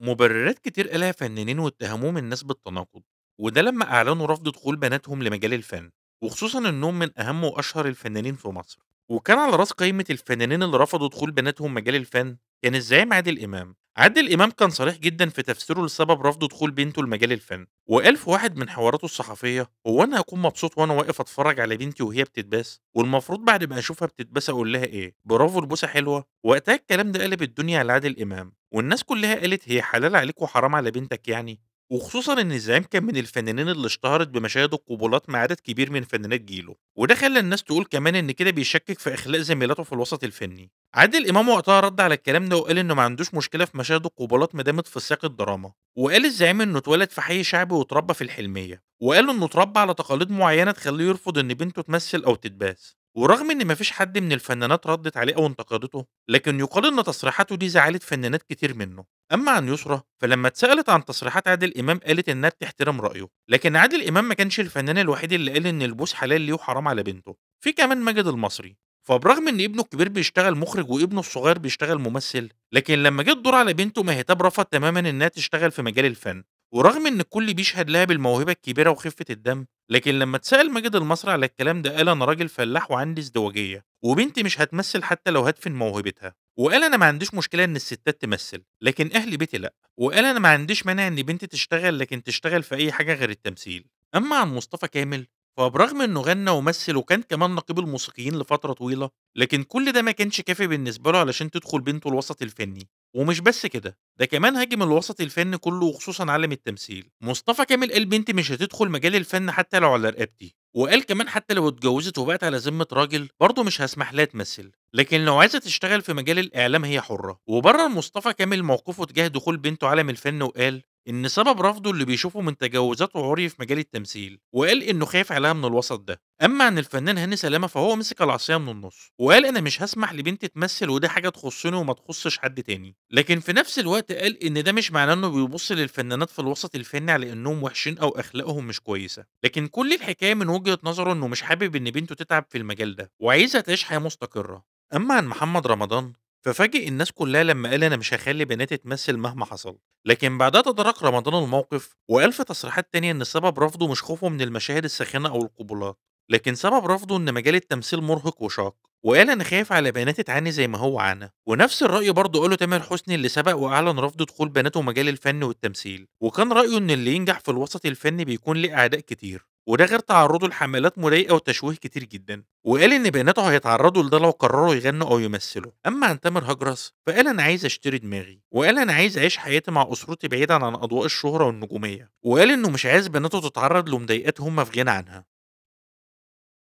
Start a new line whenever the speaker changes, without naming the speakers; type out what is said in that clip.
مبررات كتير قالها فنانين واتهموه من الناس بالتناقض وده لما أعلنوا رفض دخول بناتهم لمجال الفن وخصوصا إنهم من أهم وأشهر الفنانين في مصر وكان على رأس قائمة الفنانين اللي رفضوا دخول بناتهم مجال الفن كان الزعيم عادل إمام عادل إمام كان صريح جدا في تفسيره لسبب رفضه دخول بنته لمجال الفن وقال في واحد من حواراته الصحفية هو أنا هكون مبسوط وأنا واقف أتفرج على بنتي وهي بتتباس والمفروض بعد ما أشوفها بتتباس أقول لها إيه برافو البوسة حلوة وقتها الكلام ده قلب الدنيا على عادل إمام والناس كلها قالت هي حلال عليك وحرام على بنتك يعني وخصوصا ان الزعيم كان من الفنانين اللي اشتهرت بمشاهد القبولات مع عدد كبير من فنانات جيله وده خلى الناس تقول كمان ان كده بيشكك في اخلاق زميلاته في الوسط الفني عادل إمام وقتها رد على الكلام ده وقال إنه ما عندوش مشكلة في مشاهد القبلات ما دامت في سياق الدراما، وقال الزعيم إنه اتولد في حي شعبي واتربى في الحلمية، وقال إنه اتربى على تقاليد معينة تخليه يرفض إن بنته تمثل أو تتباس، ورغم إن مفيش حد من الفنانات ردت عليه أو انتقدته، لكن يقال إن تصريحاته دي زعلت فنانات كتير منه، أما عن يسرا فلما اتسألت عن تصريحات عادل إمام قالت إنها بتحترم رأيه، لكن عادل إمام ما كانش الفنان الوحيد اللي قال إن البوس حلال ليه وحرام على بنته، في كمان ماجد المصري فبرغم ان ابنه الكبير بيشتغل مخرج وابنه الصغير بيشتغل ممثل لكن لما جه الدور على بنته مهتاب رفض تماما انها تشتغل في مجال الفن ورغم ان الكل بيشهد لها بالموهبه الكبيره وخفه الدم لكن لما اتسال ماجد المصري على الكلام ده قال انا راجل فلاح وعندي ازدواجيه وبنتي مش هتمثل حتى لو هدفن موهبتها وقال انا ما عنديش مشكله ان الستات تمثل لكن اهل بيتي لا وقال انا ما عنديش مانع ان بنتي تشتغل لكن تشتغل في اي حاجه غير التمثيل اما عن مصطفى كامل فبرغم إنه غنّى ومثّل وكان كمان نقيب الموسيقيين لفترة طويلة، لكن كل ده ما كانش كافي بالنسبة له علشان تدخل بنته الوسط الفني، ومش بس كده، ده كمان هاجم الوسط الفني كله وخصوصًا عالم التمثيل، مصطفى كامل قال بنتي مش هتدخل مجال الفن حتى لو على رقبتي، وقال كمان حتى لو اتجوزت وبقت على ذمة راجل برضه مش هسمح لها تمثل، لكن لو عايزة تشتغل في مجال الإعلام هي حرة، وبرر مصطفى كامل موقفه تجاه دخول بنته عالم الفن وقال: إن سبب رفضه اللي بيشوفه من تجاوزات وعري في مجال التمثيل، وقال إنه خايف عليها من الوسط ده، أما عن الفنان هاني سلامة فهو مسك العصاية من النص، وقال أنا مش هسمح لبنتي تمثل ودي حاجة تخصني وما تخصش حد تاني، لكن في نفس الوقت قال إن ده مش معناه إنه بيبص للفنانات في الوسط الفني على إنهم وحشين أو أخلاقهم مش كويسة، لكن كل الحكاية من وجهة نظره إنه مش حابب إن بنته تتعب في المجال ده، وعايزها تعيش حياة مستقرة، أما عن محمد رمضان ففاجئ الناس كلها لما قال انا مش هخلي بناتي تمثل مهما حصل لكن بعدها تدارك رمضان الموقف وقال في تصريحات تانية إن سبب رفضه مش خوفه من المشاهد الساخنة أو القبلات لكن سبب رفضه إن مجال التمثيل مرهق وشاق وقال أنا خايف على بنات تعاني زي ما هو عانى ونفس الرأي برضه قاله تامر حسني اللي سبق وأعلن رفض دخول بناته مجال الفن والتمثيل وكان رأيه إن اللي ينجح في الوسط الفني بيكون ليه أعداء كتير وده غير تعرضه لحملات مضايقه وتشويه كتير جدا وقال ان بناته هيتعرضوا لده لو قرروا يغنوا او يمثلوا اما عن تامر هجرس فقال انا عايز اشتري دماغي وقال انا عايز اعيش حياتي مع اسرتي بعيدا عن اضواء الشهره والنجوميه وقال انه مش عايز بناته تتعرض لمضايقات هم في غنى عنها